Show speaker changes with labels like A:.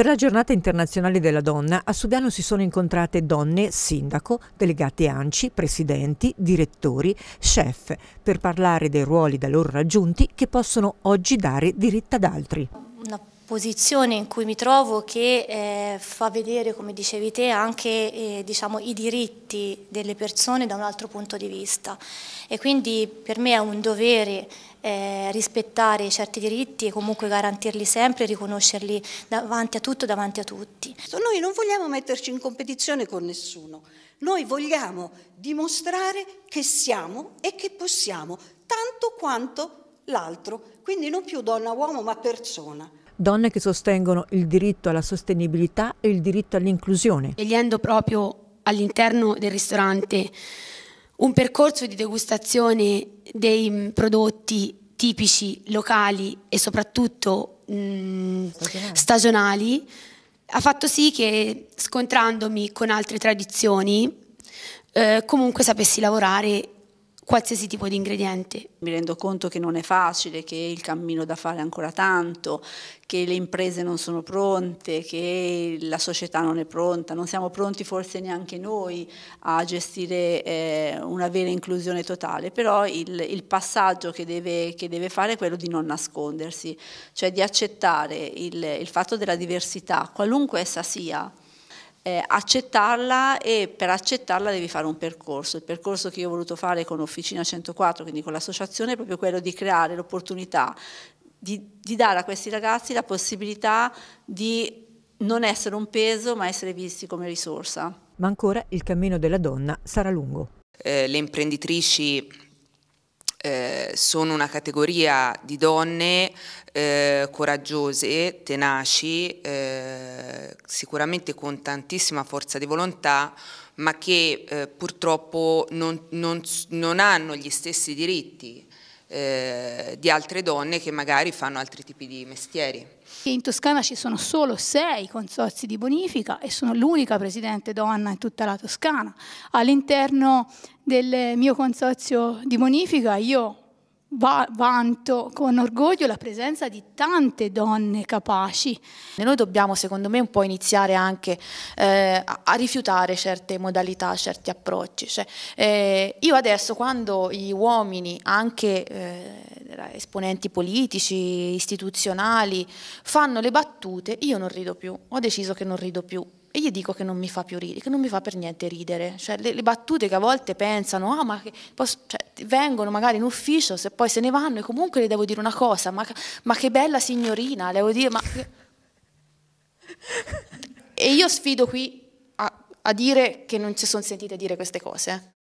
A: Per la giornata internazionale della donna a Sudano si sono incontrate donne, sindaco, delegate ANCI, presidenti, direttori, chef, per parlare dei ruoli da loro raggiunti che possono oggi dare diritto ad altri.
B: Una posizione in cui mi trovo che eh, fa vedere, come dicevi te, anche eh, diciamo, i diritti delle persone da un altro punto di vista e quindi per me è un dovere eh, rispettare certi diritti e comunque garantirli sempre e riconoscerli davanti a tutto, davanti a tutti. Noi non vogliamo metterci in competizione con nessuno, noi
C: vogliamo dimostrare che siamo e che possiamo, tanto quanto l'altro, quindi non più donna-uomo ma persona
A: donne che sostengono il diritto alla sostenibilità e il diritto all'inclusione.
D: Scegliendo proprio all'interno del ristorante un percorso di degustazione dei prodotti tipici, locali e soprattutto mh, mm, stagionali, ha fatto sì che scontrandomi con altre tradizioni
C: eh, comunque sapessi lavorare qualsiasi tipo di ingrediente. Mi rendo conto che non è facile, che il cammino da fare è ancora tanto, che le imprese non sono pronte, che la società non è pronta, non siamo pronti forse neanche noi a gestire eh, una vera inclusione totale, però il, il passaggio che deve, che deve, fare è quello di non nascondersi, cioè di accettare il, il fatto della diversità, qualunque essa sia, eh, accettarla e per accettarla devi fare un percorso. Il percorso che io ho voluto fare con Officina 104, quindi con l'associazione, è proprio quello di creare l'opportunità di, di dare a questi ragazzi la possibilità di non essere un peso ma essere visti come risorsa.
E: Ma
A: ancora il cammino della donna sarà lungo.
E: Eh, le imprenditrici eh, sono una categoria di donne eh, coraggiose, tenaci, eh, sicuramente con tantissima forza di volontà, ma che eh, purtroppo non, non, non, hanno gli stessi diritti eh, di altre donne che magari fanno altri tipi di mestieri.
D: In Toscana ci sono solo sei consorzi di bonifica e sono l'unica presidente donna in tutta la Toscana. All'interno del mio consorzio di bonifica, io va- vanto con orgoglio la presenza di tante donne capaci. Noi dobbiamo secondo me un po' iniziare anche eh, a rifiutare certe modalità, certi approcci. Cioè, eh, io adesso quando gli uomini anche... Eh, esponenti politici, istituzionali, fanno le battute, io non rido più, ho deciso che non rido più e gli dico che non mi fa più ridere, che non mi fa per niente ridere, cioè le, le battute che a volte pensano, ah ma che posso, cioè, vengono magari in ufficio, se poi se ne vanno e comunque le devo dire una cosa, ma, ma che bella signorina, le devo dire, ma...
E: e io sfido qui a, a dire che non si sono sentite dire queste cose.